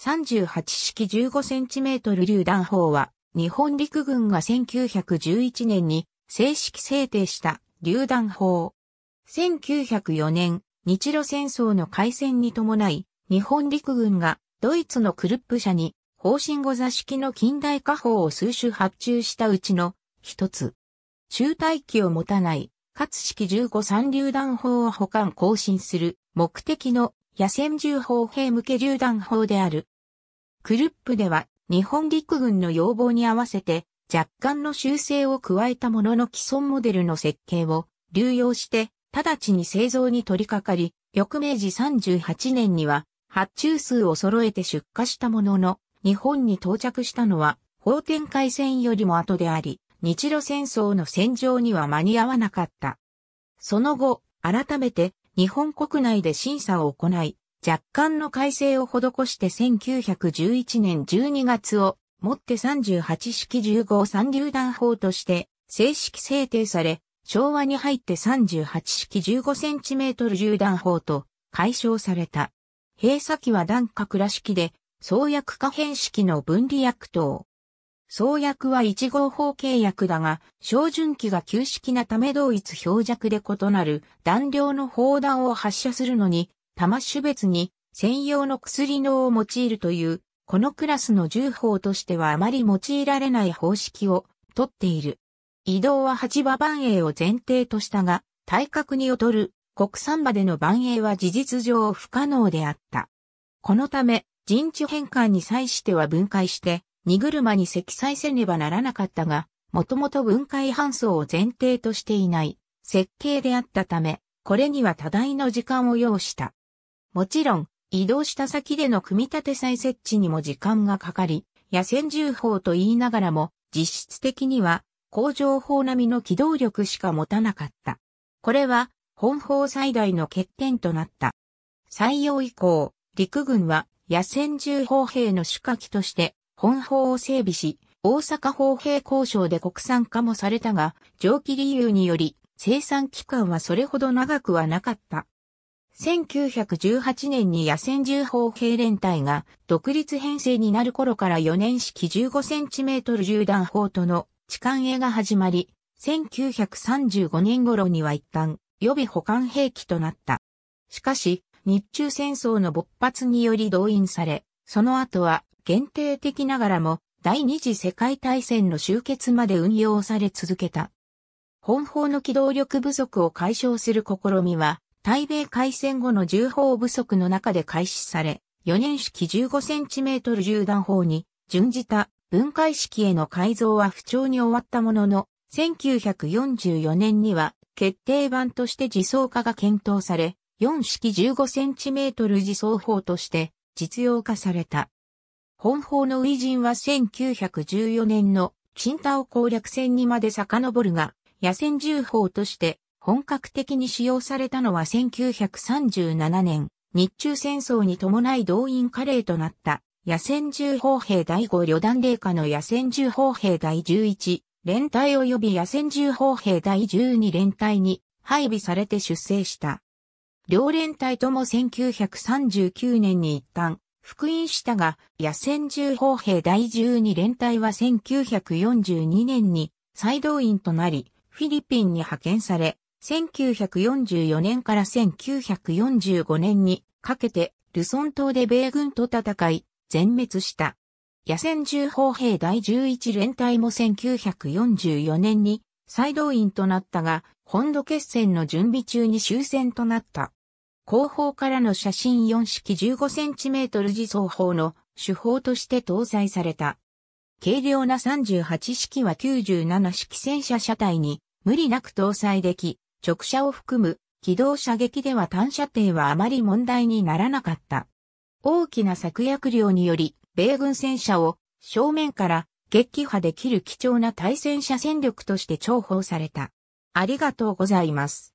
38式1 5トル榴弾砲は、日本陸軍が1911年に正式制定した榴弾砲。1904年、日露戦争の開戦に伴い、日本陸軍がドイツのクルップ社に方針後座式の近代化砲を数種発注したうちの一つ。中大機を持たない、かつ式15三榴弾砲を保管更新する目的の野戦銃砲兵向け榴弾砲である。クルップでは日本陸軍の要望に合わせて若干の修正を加えたものの既存モデルの設計を流用して直ちに製造に取り掛かり、翌明治38年には発注数を揃えて出荷したものの、日本に到着したのは法天海戦よりも後であり、日露戦争の戦場には間に合わなかった。その後、改めて日本国内で審査を行い、若干の改正を施して1911年12月をもって38式15三流弾法として正式制定され、昭和に入って38式15センチメートル銃弾法と解消された。閉鎖機は弾核ら式で、創薬可変式の分離薬等。創薬は1号法契約だが、照準器が旧式なため同一標弱で異なる弾量の砲弾を発射するのに、弾種別に専用の薬能を用いるという、このクラスの銃砲としてはあまり用いられない方式をとっている。移動は8馬万英を前提としたが、体格に劣る国産馬での万英は事実上不可能であった。このため、陣地変換に際しては分解して、荷車に積載せねばならなかったが、もともと分解搬送を前提としていない設計であったため、これには多大の時間を要した。もちろん、移動した先での組み立て再設置にも時間がかかり、野戦重砲と言いながらも、実質的には工場砲並みの機動力しか持たなかった。これは、本砲最大の欠点となった。採用以降、陸軍は野戦重砲兵の主火器として本法を整備し、大阪法兵交渉で国産化もされたが、上記理由により、生産期間はそれほど長くはなかった。1918年に野戦銃砲兵連隊が独立編成になる頃から4年式 15cm 銃弾砲との痴漢へが始まり、1935年頃には一旦予備保管兵器となった。しかし、日中戦争の勃発により動員され、その後は限定的ながらも、第二次世界大戦の終結まで運用され続けた。本砲の機動力不足を解消する試みは、対米開戦後の重砲不足の中で開始され、4年式 15cm 銃弾砲に準じた分解式への改造は不調に終わったものの、1944年には決定版として自走化が検討され、4式 15cm 自走砲として実用化された。本邦の偉陣は1914年の新太タ攻略戦にまで遡るが、野戦銃砲として本格的に使用されたのは1937年、日中戦争に伴い動員加齢となった野戦銃砲兵第5旅団霊下の野戦銃砲兵第11連隊及び野戦銃砲兵第12連隊に配備されて出征した。両連隊とも1939年に一旦福音したが、野戦銃砲兵第12連隊は1942年に再動員となり、フィリピンに派遣され、1944年から1945年にかけて、ルソン島で米軍と戦い、全滅した。野戦銃砲兵第11連隊も1944年に再動員となったが、本土決戦の準備中に終戦となった。後方からの写真4式 15cm 自走砲の手法として搭載された。軽量な38式は97式戦車車体に無理なく搭載でき、直射を含む機動射撃では単射程はあまり問題にならなかった。大きな策略量により、米軍戦車を正面から撃破できる貴重な対戦車戦力として重宝された。ありがとうございます。